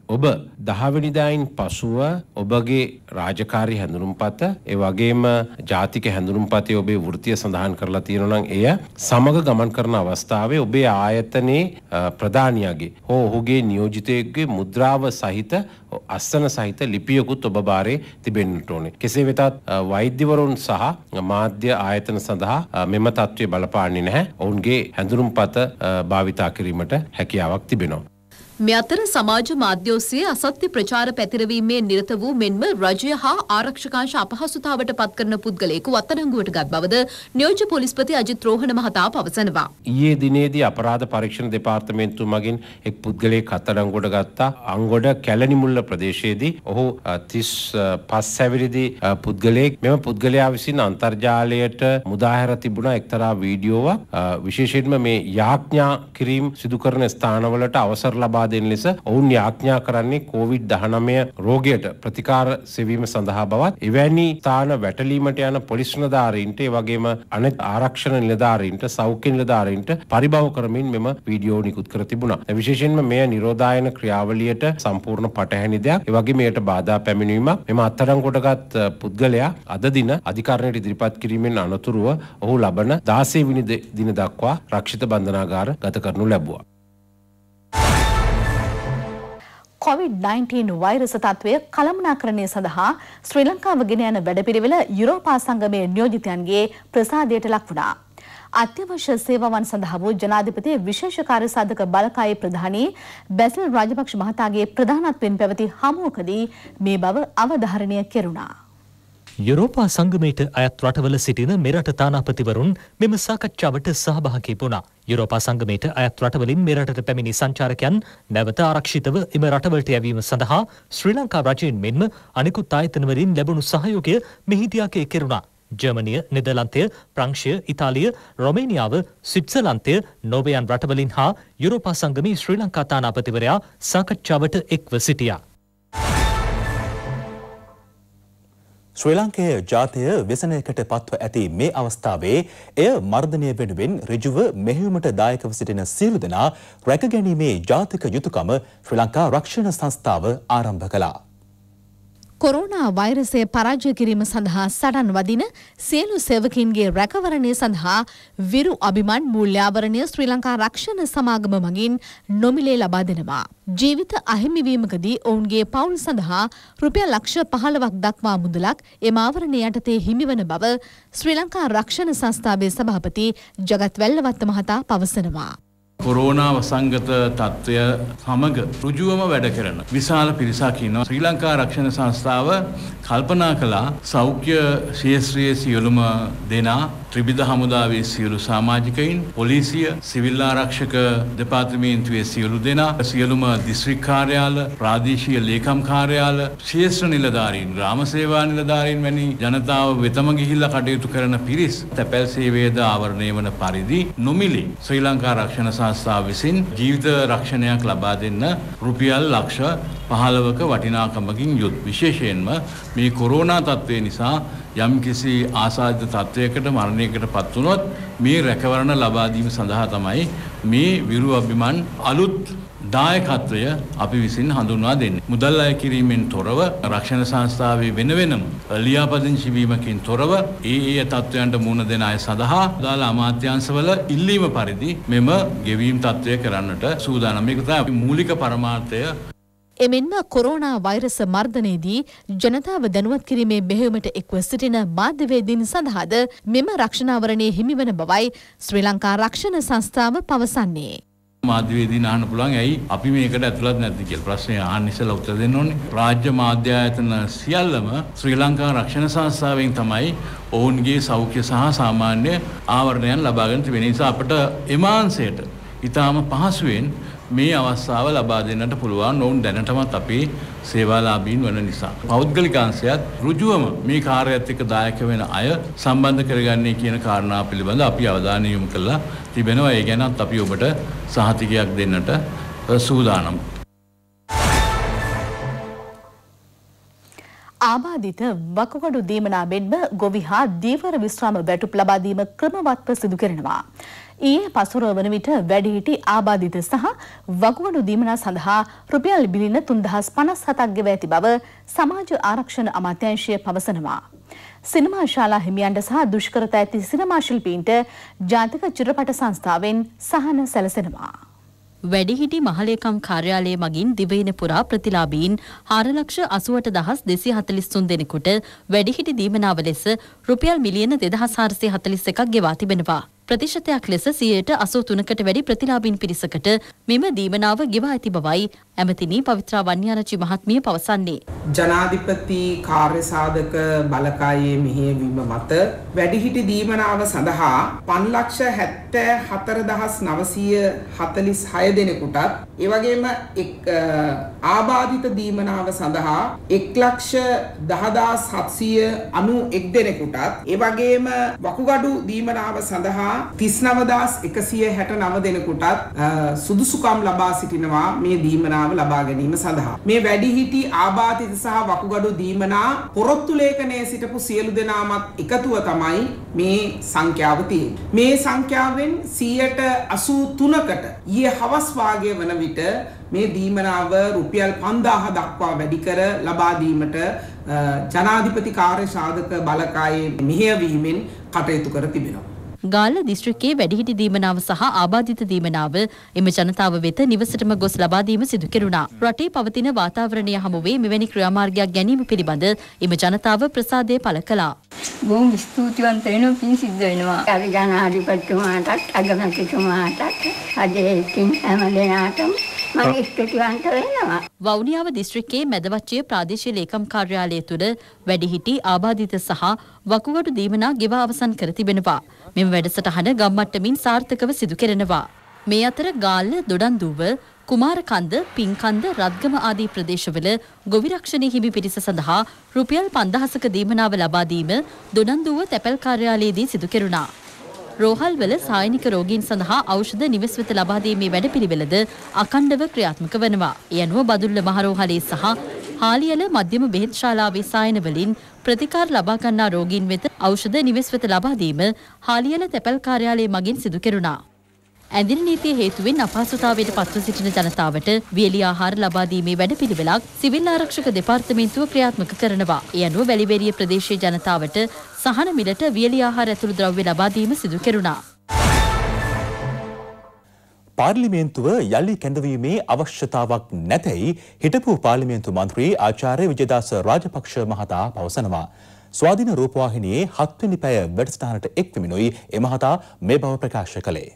ඔබ දහවනිදායින් පසුව ඔබගේ රාජකාරි හැඳුරුම්පත ඒ වගේම ජාතික හැඳුරුම්පතේ ඔබේ වෘතිය සඳහන් කරලා තියෙනවා නම් එය සමග ගමන් කරන අවස්ථාවේ ඔබේ ආයතනයේ ප්‍රධානියාගේ හෝ ඔහුගේ නියෝජිතයෙකුගේ මුද්‍රාව සහිත අස්සන සහිත ලිපියකුත් ඔබ බාරේ තිබෙන්නට ඕනේ. කෙසේ වෙතත් වෛද්‍යවරුන් සහ මාධ්‍ය ආයතන සඳහා මෙම තත්ත්වය බලපාන්නේ නැහැ. ඔවුන්ගේ හැඳුරුම්පත භාවිතා කිරීමට හැකියාවක් තිබෙනවා. මේ අතර සමාජ මාධ්‍ය ඔස්සේ අසත්‍ය ප්‍රචාර පැතිරවීමේ නිරත වූ මෙන්ම රජය හා ආරක්ෂකාංශ අපහසුතාවට පත් කරන පුද්ගලයෙකු අත්අඩංගුවට ගත් බවද නියෝජ්‍ය පොලිස්පති අජිත් රෝහණ මහතා පවසනවා. ඊයේ දිනේදී අපරාධ පරීක්ෂණ දෙපාර්තමේන්තුව මගින් එක් පුද්ගලයෙක් අත්අඩංගුවට ගත්තා. අංගොඩ කැලණිමුල්ල ප්‍රදේශයේදී ඔහු 35 හැවිරිදි පුද්ගලයෙක් මෙම පුද්ගලයා විසින් අන්තර්ජාලයට මුදා හැර තිබුණා එක්තරා වීඩියෝවක්. විශේෂයෙන්ම මේ යාඥා කිරීම සිදු කරන ස්ථානවලට අවසර ලබා දෙන ලෙස ඔවුන් යාඥා කරන්නේ කෝවිඩ් 19 රෝගයට ප්‍රතිකාර සෙවීම සඳහා බවත් එවැනි තාන වැටලීමට යන පොලිස් නිලධාරීන්ට ඒ වගේම අනෙත් ආරක්ෂණ නිලධාරීන්ට සෞඛ්‍ය නිලධාරීන්ට පරිභව කරමින් මෙම වීඩියෝ නිකුත් කර තිබුණා. විශේෂයෙන්ම මෙය නිරෝධායන ක්‍රියාවලියට සම්පූර්ණ පටහැනි දෙයක්. ඒ වගේම එයට බාධා පැමිණීමක් මෙම අත්අඩංගුවටගත් පුද්ගලයා අද දින අධිකරණයට ඉදිරිපත් කිරීමෙන් අනතුරුව ඔහු ලබන 16 වෙනි දින දක්වා රක්ෂිත බන්ධනාගාර ගත කරනු ලැබුවා. කොවිD-19 වෛරස තත්ත්වය කළමනාකරණය සඳහා ශ්‍රී ලංකාව ගෙන යන වැඩපිළිවෙල යුරෝපා සංගමයේ නියෝජිතයන්ගේ ප්‍රසාදයට ලක් වුණා. අත්‍යවශ්‍ය සේවාවන් සඳහා වූ ජනාධිපති විශේෂ කාර්ය සාධක බලකායේ ප්‍රධානී බැසිල් රාජපක්ෂ මහතාගේ ප්‍රධානත්වයෙන් පැවති හමුවකදී මේ බව අවධාරණය කෙරුණා. යුරෝපා සංගමයට අයත් රටවල සිටින මෙරට තානාපතිවරුන් මෙම සාකච්ඡාවට සහභාගී වුණා. යුරෝපා සංගමයට අයත් රටවලින් මෙරටට පැමිණි සංචාරකයන් නැවත ආරක්ෂිතව එම රටවලට යැවීම සඳහා ශ්‍රී ලංකා රජයෙන් මෙන්ම අනෙකුත් ආයතනවලින් ලැබුණු සහයෝගය මෙහිදයාකය කෙරුණා. ජර්මනිය නෙදලන්තය ප්‍රංශය ඉතාලිය රොමේනිියාව සිට්සලන්තය නොවයන් රටවලින් හා යුරෝපා සංගමී ශ්‍රී ලංකා තානාපතිවරයා සාකච්ඡාවට එක්ව සිටියා. ශ්‍රී ලංකයේ ජාතිය වෙසනයකට පත්ව ඇති මේ අවස්ථාවේ එය මර්ධනය වෙනුවෙන් ඍජුව මෙහෙයුමට දායකව සිටින සියලු දෙනා රැකගැනීමේ ජාතික යුතුයකම ශ්‍රී ලංකා රක්ෂණ සංස්ථාව ආරම්භ කළා. කොරෝනා වෛරසය පරාජය කිරීම සඳහා සටන් වදින සියලු සේවකින්ගේ රැකවරණය සඳහා විරු අභිමන් මූල්‍යාවරණය ශ්‍රී ලංකා රක්ෂණ සමාගම මගින් නොමිලේ ලබා දෙනවා. ජීවිත අහිමිවීමකදී ඔවුන්ගේ පවුල් සඳහා රුපියල් ලක්ෂ පහළවක් දක්වා මුදලක් එම ආවරණය යටතේ හිමිවන බව ශ්‍රී ලංකා රක්ෂණ සංස්ථාවේ සභාපති ජගත් වැල්ලවත්ත මහතා පවසනවා. කොරෝනාව සංගත තත්ත්වය සමග රුජුවම වැඩ කරන විශාල පිරිසක් ඉන්නවා ශ්‍රී ලංකා රක්ෂණ සංස්ථාව කල්පනා කළා සෞඛ්‍ය ශේෂ්ත්‍රයේ සියලුම දෙනා ත්‍රිබිධ හමුදාවේ සියලු සමාජිකයින් පොලිසිය සිවිල් ආරක්ෂක දෙපාර්තමේන්තුවේ සියලු දෙනා සියලුම දිස්ත්‍රික් කාර්යාල ප්‍රාදේශීය ලේකම් කාර්යාල ශේෂ්ත්‍ර නිලධාරීන් ග්‍රාම සේවා නිලධාරීන් වැනි ජනතාව වෙතම ගිහිල්ලා කටයුතු කරන පිරිස් තැපැල් සේවයේද ආවරණය වන පරිදි නොමිලේ ශ්‍රී ලංකා රක්ෂණ සංස්ථාව සංස්ථාව විසින් ජීවිත රක්ෂණයක් ලබා දෙන්න රුපියල් ලක්ෂ පහළවක වටිනාකමකින් යුත් විශේෂයෙන්ම මේ කොරෝනා තත්ත්වය නිසා යම් කිසි ආසාධ්‍ය තත්ත්වයකට මරණයකට පත්වනොත් මේ රැකවරණ ලබාදීම සඳහා තමයි මේ විරු අභිමන් අලුත් දායකත්වය අපි විසින් හඳුන්වා දෙන්නේ. මුදල් අය කිරීමෙන් තොරව රක්ෂණ සංස්ථාවේ වෙන වෙනම ලියාපදිංචි වීමකින් තොරව ඒ ඒ තත්ත්වයන්ට මුහුණ දෙන අය සඳහා දාලා අමාත්‍යංශවල ඉල්ලීම පරිදි මෙම ගෙවීම් තත්ත්වය කරන්නට සූදානම්. මේක තමයි මූලික පරමාර්ථය. එමෙන්ම කොරෝනා වෛරස මර්ධනයේදී ජනතාව දැනුවත් කිරීමේ බෙහෙවමට එක්ව සිටින මාධ්‍යවේදීන් සඳහාද මෙම රක්ෂණාවරණයේ හිමිවන බවයි ශ්‍රී ලංකා රක්ෂණ සංස්ථාව පවසන්නේ. මාධ්‍යවේදීන් අහන්න පුළුවන් ඇයි අපි මේකට ඇතුළත් නැති කියලා. ප්‍රශ්නේ අහන්න ඉස්සෙල්ලා උත්තර දෙන්න ඕනේ. රාජ්‍ය මාධ්‍ය ආයතන සියල්ලම ශ්‍රී ලංකා රක්ෂණ සංස්ථාවෙන් තමයි ඔවුන්ගේ සෞඛ්‍ය සහ සාමාන්‍ය ආවරණයන් ලබාගෙන තිබෙන නිසා අපට එමාංශයට ඊටාම පහසුවෙන් මේ අවස්ථාව ලබා දෙන්නට පුළුවන් ඔවුන් දැනටමත් අපේ සේවාලාබීන් වන නිසා. පෞද්ගලිකාංශයත් ඍජුවම මේ කාර්යයත් එක්ක දායක වෙන අය සම්බන්ධ කරගන්නේ කියන කාරණා පිළිබඳ අපි අවධානය යොමු කළා තිබෙනවා. ඒ ගැනත් අපි ඔබට සහතිකයක් දෙන්නට සූදානම්. ආබාධිත වකුගඩු දීමනා මෙන්ම ගොවි හා දීවර විශ්‍රාම වැටුප් ලබා දීම ක්‍රමවත්ව සිදු කරනවා. ඊයේ පසුරව වන විට වැඩිහිටි ආබාධිත සහ වකුගඩු දීමනා සඳහා රුපියල් බිලින 3057ක් ගෙව ඇති බව සමාජ ආරක්ෂණ අමාත්‍යාංශය පවසනවා. සිනමා ශාලා හිමියන්ට සහ දුෂ්කරතා ඇති සිනමා ශිල්පීන්ට ජාතික චිත්‍රපට සංස්ථාවෙන් සහන සැලසෙනවා. වැඩිහිටි මහලේකම් කාර්යාලය මගින් දිවයින පුරා ප්‍රතිලාබීන් හාරලක්ෂ අසුවට දහස් දෙසි හතලිස්තුන් දෙනෙකුට වැඩිහිටි දීමනාව ලෙස රුපියල් මිලියන දෙදහස් හාරසය හතලිස් එකක් ගෙවා තිබෙනවා. ප්‍රතිශතයක් ලෙස සියයට අසූ තුනකට වැඩි ප්‍රතිලාබින් පිරිසකට මෙම දීමනාව ගෙවා ඇති බවයි ඇමතිනී පවිත්‍රා වන්‍යාරචි මහත්මිය පවසන්නේ. ජනාධිපති කාර්යසාධක බලකායේ මෙහෙයවීම මත වැඩිහිටි දීමනාව සඳහා පන්ලක්ෂ හැත්තෑ හතරදහස් නවසීය හතලිස් හය දෙනෙකුටත් ඒවගේම ආබාධිත දීමනාව සඳහා එක්ලක්ෂ දහදා සත්සීය අනු එක් දෙනෙකුටත් ඒවගේම වකුගඩු දීමනාව සඳහා සහ 39169 දෙනෙකුටත් සුදුසුකම් ලබා සිටිනවා මේ දීමනාව ලබා ගැනීම සඳහා. මේ වැඩිහිටි ආබාධිත සහ වකුගඩු දීමනා පොරොත්තු ලේඛනයේ සිටපු සියලු දෙනාමත් එකතුව තමයි මේ සංඛ්‍යාව තියෙන්නේ. මේ සංඛ්‍යාවෙන් 183කට ඊයේ හවස් වාගේ වන විට මේ දීමනාව රුපියල් 5000 දක්වා වැඩි කර ලබා දීමට ජනාධිපති කාර්ය සාධක බලකායේ මෙහෙයවීමෙන් කටයුතු කර තිබෙනවා. ගාල්ල දිස්ත්‍රික්කයේ වැඩිහිටි දීමනාව සහ ආබාධිත දීමනාව එම ජනතාව වෙත නිවසටම ගොස් ලබා දීම සිදු කෙරුණා. රටේ පවතින වාතාවරණය හමුවේ මෙවැනි ක්‍රියාමාර්ගයක් ගැනීම පිළිබඳ එම ජනතාව ප්‍රසාදය පළ කළා. බොහොම ස්තුතිවන්ත වෙනවා පින් සිද්ධ වෙනවා. අපි ජනාධිපතිතුමාටත් අගමැතිතුමාටත් අධ්‍යක්ෂ හැම දෙනාටම මම ස්තුතිවන්ත වෙනවා. වවුනියාව දිස්ත්‍රික්කයේ මැදවච්චිය ප්‍රාදේශීය ලේකම් කාර්යාලය තුළ වැඩිහිටි ආබාධිත සහ වකුගඩු දීමනා ගෙව අවසන් කර තිබෙනවා. මෙම වැඩසටහන ගම්මට්ටමින් සාර්ථකව සිදු කෙරෙනවා. මේ අතර ගාල්ල, දොඩන්දුව, කුමාරකන්ද, පින්කන්ද, රත්ගම ආදී ප්‍රදේශවල ගොවිරක්ෂණය හිමි පිරිස සඳහා රුපියල් 5000ක දීමනාව ලබා දීම දොඩන්දුව තැපැල් කාර්යාලයේදී සිදු කෙරුණා. රෝහල්වල සායනික රෝගීන් සඳහා ඖෂධ නිවෙස් වෙත ලබා දීමේ වැඩපිළිවෙලද අඛණ්ඩව ක්‍රියාත්මක වෙනවා. ඒ අනුව බදුල්ල මහරෝහලේ සහ හාලියල මධ්‍යම බෙහෙත් ශාලාවේ සායනවලින් ප්‍රතිකාර ලබා ගන්නා රෝගීන් වෙත ඖෂධ නිවෙස් වෙත ලබා දීම හාලියල තැපැල් කාර්යාලය මගින් සිදු කෙරුණා. ඇඳින නීතිය හේතුවෙන් අපහසුතාවයට පත්ව සිටින ජනතාවට වියලි ආහාර ලබා දීමේ වැඩපිළිවෙලක් සිවිල් ආරක්ෂක දෙපාර්තමේන්තුව ක්‍රියාත්මක කරනවා. ඒ අනුව වැලිවේරිය ප්‍රදේශයේ ජනතාවට සහන මිලට වියලි ආහාර ඇතුළු ද්‍රව්‍ය ලබා දීම සිදු කෙරුණා. පාර්ලිමේන්තුව යළි කැඳවීමේ අවශ්‍යතාවක් නැතැයි හිටපු පාර්ලිමේන්තු මන්ත්‍රී ආචාර්ය විජදාස රාජපක්ෂ මහතා පවසනවා. ස්වාධීන රූපවාහිනයේ හත්වනි පැය වැඩසටහනට එක්වමිනුයි එමහතා මේ බව ප්‍රකාශ කළේ.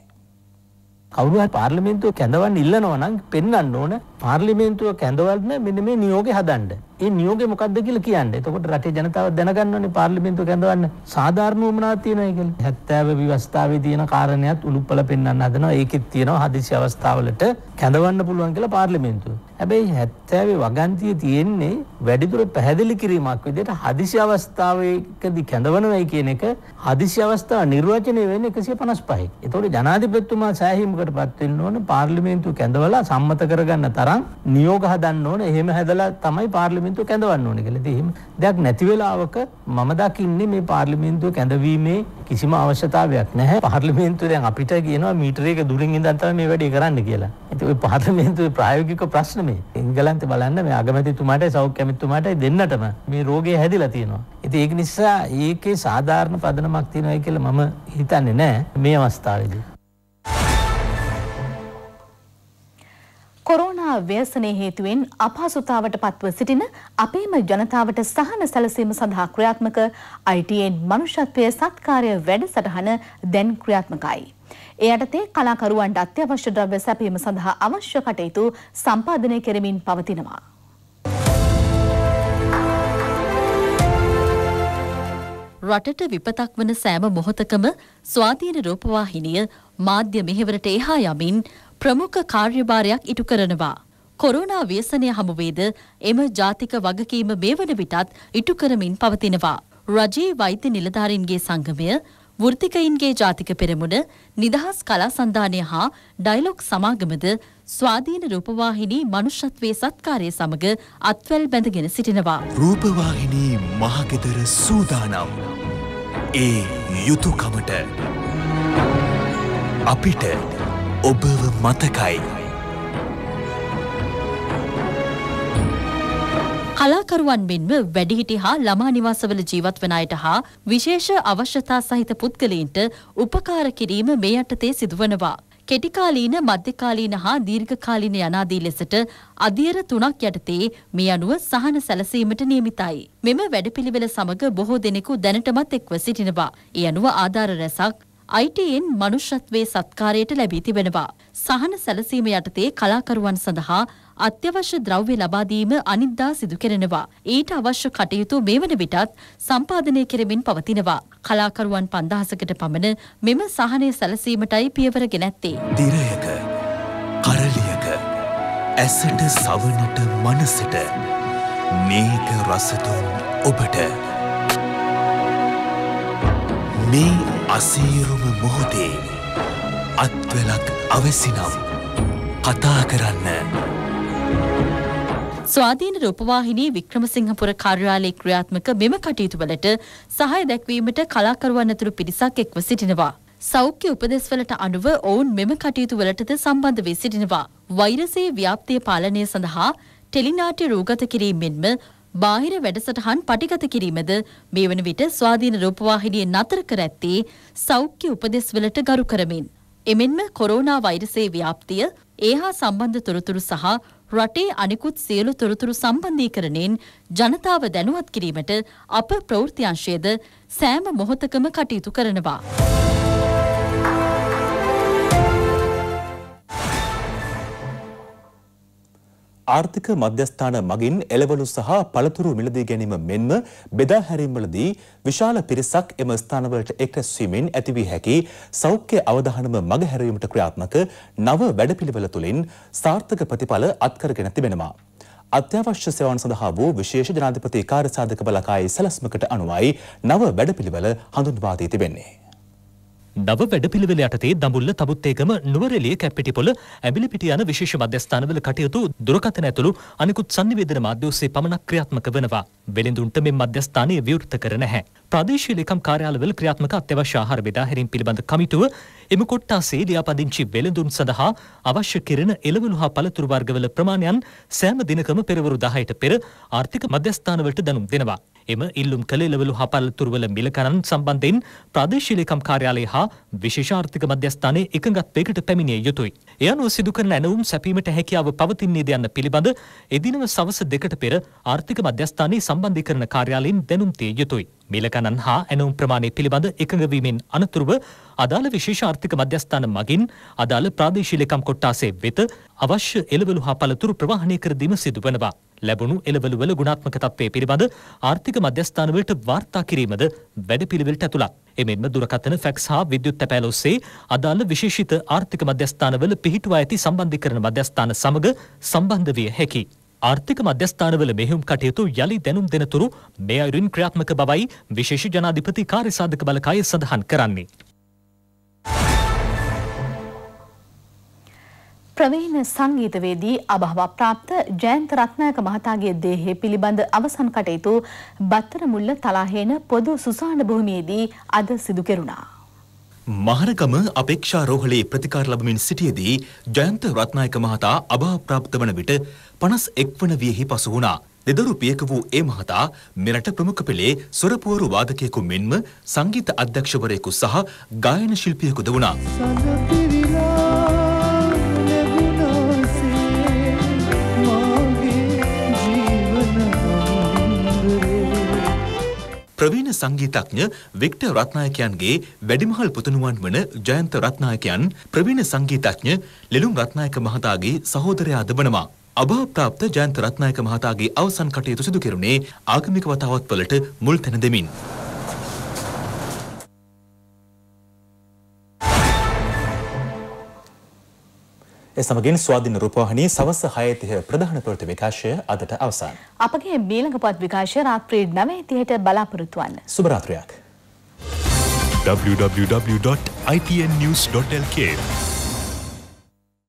කවරුහ පාර්ලිමේන්තුව කැඳවන් ඉල්ලනවනම් පෙන්න්න ඕන පාර්ලිමේන්තුව කැඳවන්න මෙන මේ නියෝග හදන්ඩ ඒ නියෝගේ මොකක්ද කියලා කියන්නේ. එතකොට රටේ ජනතාව දැනගන්න ඕනේ පාර්ලිමේන්තුව කැඳවන්න සාධාරණ වුණාක් තියෙනවා කියලා. 70 විවස්ථාවේ තියෙන කාරණයක් උලුප්පල පෙන්වන්න හදනවා. ඒකෙත් තියෙනවා හදිසි අවස්ථාවලට කැඳවන්න පුළුවන් කියලා පාර්ලිමේන්තුව. හැබැයි 70 වගන්තිය තියෙන්නේ වැඩිදුර පැහැදිලි කිරීමක් විදිහට හදිසි අවස්ථාවකදී කැඳවනවයි කියන එක හදිසි අවස්ථාව නිර්වචනය වෙන්නේ 155යි. එතකොට ජනාධිපතිතුමා සෑහීමකටපත් වෙන්න ඕනේ පාර්ලිමේන්තුව කැඳවලා සම්මත කරගන්න තරම් නියෝග හදන්න ඕනේ. එහෙම හැදලා තමයි පාර්ලිමේන්තුව පාර්ලිමේන්තුව කැඳවන්න ඕන කියලා. ඉතින් දෙයක් නැති වෙලාවක මම දකින්නේ මේ පාර්ලිමේන්තුව කැඳවීමේ කිසිම අවශ්‍යතාවයක් නැහැ. පාර්ලිමේන්තුව දැන් අපිට කියනවා මීටර එක දුරින් ඉඳන් තමයි මේ වැඩේ කරන්න කියලා. ඉතින් ওই පාර්ලිමේන්තුවේ ප්‍රායෝගික ප්‍රශ්න මේ. එංගලන්තේ බලන්න මේ අගමැතිතුමාටයි සෞඛ්‍ය ඇමතිතුමාටයි දෙන්නටම මේ රෝගේ හැදිලා තියෙනවා. ඉතින් ඒක නිසා ඒකේ සාධාරණ පදනමක් තියෙනවායි කියලා මම හිතන්නේ නැහැ මේ අවස්ථාවේදී. කොරෝනා ව්‍යසනය හේතුවෙන් අපහසුතාවට පත්ව සිටින අපේම ජනතාවට සහන සැලසීම සඳහා ක්‍රියාත්මක ITN මනුෂ්‍යත්වයේ සත්කාරය වැඩසටහන දැන් ක්‍රියාත්මකයි. ඒ යටතේ කලාකරුවන්ට අත්‍යවශ්‍ය ද්‍රව්‍ය සැපීම සඳහා අවශ්‍ය කටයුතු සම්පාදනය කෙරමින් පවතිනවා. රටට විපතක් වන සෑම මොහොතකම ස්වාධීන රූපවාහිනිය මාධ්‍ය මෙහෙවරට එහා යමින් ප්‍රමුඛ කාර්යභාරයක් ඉටු කරනවා. කොරෝනා ව්‍යසනය හමුවේද එම ජාතික වගකීම මේ වන විටත් ඉටු කරමින් පවතිනවා. රජයේ වෛද්‍ය නිලධාරීන්ගේ සංගමය වෘතිකයින්ගේ ජාතික පෙරමුණ නිදහස් කලා සන්ධානය හා ඩයිලොක් සමාගමද ස්වාධීන රූපවාහිනී මනුෂ්‍යත්වය සත්කාරය සමඟ අත්වැල් බැඳගෙන සිටිනවා. රූපවාහිනී මහගෙදර සූදානම්. ඒ යුතුකමට අපිට ඔබව මතකයි. කලාකරුවන් මෙන්ම වැඩිහිටි හා ළමා නිවාසවල ජීවත් වන අයට හා විශේෂ අවශ්‍යතා සහිත පුද්ගලයින්ට උපකාර කිරීම මේ යටතේ සිදුවනවා. කෙටිකාලීන මධ්‍යකාලීන හා දීර්ඝකාලීන යනාදී ලෙසට අධියර තුනක් යටතේ මේ අනුව සහන සැලසීමට නියමිතයි. මෙම වැඩපිළිවෙල සමග බොහෝ දෙනෙකු දැනටමත් එක්ව සිටිනවා. ඒ අනුව ආධාර රැසක් අයිටයෙන් මනුෂ්‍යත්වයේ සත්කාරයට ලැබී තිබෙනවා. සහන සැලසීම යටතේ කලාකරුවන් සඳහා අත්‍යවශ්‍ය ද්‍රව්‍ය ලබාදීම අනිද්දා සිදු කෙරෙනවා. ඊට අවශ්‍ය කටයුතු මේ වන විටත් සම්පාදනය කෙරෙමින් පවතිනවා. කලාකරුවන් පන්දහසකට පමණ මෙම සහනය සැලසීමටයි පියවර ගෙනැත්තේ. දිරයක කරලියක ඇසට සවනට මනසට මේක රසතුන් ඔබට මේ අසීරුම මොහොතේ අත්වලක් අවසිනම් කතා කරන්න. ස්වාධීන රූපවාහිනී වික්‍රමසිංහපුර කාර්යාලයේ ක්‍රියාත්මක මෙම කටයුතුවලට සහය දැක්වීමට කලාකරුවන් ඇතුළු පිරිසක් එක්ව සිටිනවා. සෞඛ්‍ය උපදෙස්වලට අනුව ඔවුන් මෙම කටයුතුවලටද සම්බන්ධ වී සිටිනවා. වෛරසයේ ව්‍යාප්තිය පාලනය සඳහා ටෙලිනාට්‍ය රූගත කිරීමෙන්ම බාහිර වැඩසටහන් පටිගත කිරීමද මේ වන විට ස්වාධීන රූපවාහිනිය නතර කර ඇත්තේ සෞඛ්‍ය උපදෙස්වලට ගරු කරමින්. එමෙන්ම කොරෝනා වෛරසයේ ව්‍යාප්තිය ඒ හා සම්බන්ධ තොරතුරු සහ රටේ අනිකුත් සියලු තොරතුරු සම්බන්ධීකරණයෙන් ජනතාව දැනුවත් කිරීමට අප ප්‍රවෘත්ති අංශයේද සෑම මොහොතකම කටයුතු කරනවා. ආර්ථික මධ්‍යස්ථාන මගින් එළවලු සහ පළතුරු මිලදී ගැනීම මෙන්ම බෙදා හැරීම්වලදී විශාල පිරිසක් එම ස්ථානවලට එක්රැස් වීමෙන් ඇතිවිය හැකි සෞඛ්‍ය අවධානම මගහැරීමට ක්‍රියාත්මක නව වැඩපිළිවෙල තුළින් සාර්ථක ප්‍රතිඵල අත්කරගෙන තිබෙනවා. අත්‍යවශ්‍ය සේවාවන් සඳහා වූ විශේෂ ජනාධිපති කාර්යසාධක බලකායේ සැලැස්මකට අනුවයි නව වැඩපිළිවෙල හඳුන්වා දී තිබෙන්නේ. නව වැඩපිළිවෙල යටතේ දඹුල්ල තබුත්තේකම නුවරඑළිය කැප්පිටිපොළ ඇඹිලිපිටිය යන විශේෂ මධ්‍යස්ථානවල කටයුතු දුරකථන ඇතුළු අනිකුත් sannivedana මාධ්‍ය ඔස්සේ පමණක් ක්‍රියාත්මක වෙනවා. වෙළෙඳුන්ට මේ මධ්‍යස්ථානය විවෘත කර නැහැ. ප්‍රදේශ ලේකම් කාර්යාලවල ක්‍රියාත්මක අත්‍යවශ්‍ය ආහාර බෙදා හැරීම් පිළිබඳ කමිටුව එම කොට්ටාසේ ලියාපදිංචි වෙළඳුන් සඳහා අවශ්‍ය කෙරෙන එළවලු හා පළතුරු වර්ගවල ප්‍රමාණයන් සෑම දිනකම පෙරවරු 10ට පෙර ආර්ථික මධ්‍යස්ථානවලට දැනුම් දෙනවා. එම ඉල්ලුම් කළ එළවලු හා පළතුරුවල මිල ගණන් සම්බන්ධයෙන් ප්‍රදේශ ලේකම් කාර්යාලය හා විශේෂ ආර්ථික මධ්‍යස්ථානයේ එකඟත්වයකට පැමිණිය යුතුයි. එය අනුව සිදු කරන ඇනවුම් සැපීමට හැකියාව පවතින්නේද යන්න පිළිබඳ එදිනම සවස දෙකට පෙර ආර්ථික මධ්‍යස්ථානයේ සම්බන්ධීකරණ කාර්යාලයෙන් දැනුම් දිය යුතුයි. මිලකණන් හා ඇනුම් ප්‍රමාණය පිළිබඳ එකඟවීමෙන් අනතුරුව අදාළ විශේෂ ආර්ථික මධ්‍යස්ථාන මගින් අදාළ ප්‍රාදේශීය ලෙකම් කොට්ටාසේ වෙත අවශ්‍ය එළවලු හා පළතුරු ප්‍රවාහනය කර දීම සිදු වෙනවා. ලැබුණු එළවලු වල ගුණාත්මක තත්ත්වය පිළිබඳ ආර්ථික මධ්‍යස්ථාන වලට වාර්තා කිරීමද වැඩපිළිවෙලට ඇතුළත්. එමෙන්ම දුරකථන ෆැක්ස් හා විද්‍යුත් තැපෑල ඔස්සේ අදාළ විශේෂිත ආර්ථික මධ්‍යස්ථානවල පිහිටුවා ඇති සම්බන්ධීකරණ මධ්‍යස්ථාන සමග සම්බන්ධ විය හැකියි. ආර්ථික මධ්‍යස්ථානවල මෙහෙුම් කටයුතු යළි දැනුම් දෙනතුරු මේ අයුරින් ක්‍රියාත්මක බවයි විශේෂ ජනාධිපති කාර්යසාධක බලකාය සඳහන් කරන්නේ. ප්‍රවීණ සංගීතවේදී අභාව ප්‍රාප්ත ජයන්ත රත්නායක මහතාගේ දේහය පිළිබඳ අවසන් කටයුතු බත්තර මුල්ල තලාහේන පොදු සුසාන භූමියේදී අද සිදු කෙරුණා. මහරගම අපේක්ෂාරෝහලේ ප්‍රතිකාර ලබමින් සිටියදී ජයන්ත රත්නායක මහතා අභාප්‍රාප්ත වන විට පනස් එක්වන වියහි පසු වුණා. දෙදරු පියක වූ ඒ මහතා මෙරට ප්‍රමුඛ පෙළේ සොරපුවරු වාදකයෙකු මෙන්ම සංගීත අධ්‍යක්ෂවරයෙකු සහ ගායන ශිල්පියෙකුද වුණා. ප්‍රවීණ සංගීතඥ වික්ටර් රත්නායකයන්ගේ වැඩිමහල් පුතණුවන් වන ජයන්ත රත්නායකයන් ප්‍රවීණ සංගීතඥ ලෙලුම් රත්නායක මහතාගේ සහෝදරයාද වනවා. අභාප්‍රාප්ත ජයන්ත රත්නායක මහතාගේ අවසන් කටයුතු සිදු කෙරුණේ ආගමික වතාවත් වලට මුල් තැන දෙමින්. ඒ සමගින් ස්වාධීන රූපවාහිනී සවස් 6:30 ප්‍රධාන ප්‍රවෘත්ති විකාශය අදට අවසන්. අපගේ මීළඟ පොත් විකාශය රාත්‍රී 9:30ට බලාපොරොත්තු වන්න. සුබ රාත්‍රියක්. www.itnnews.lk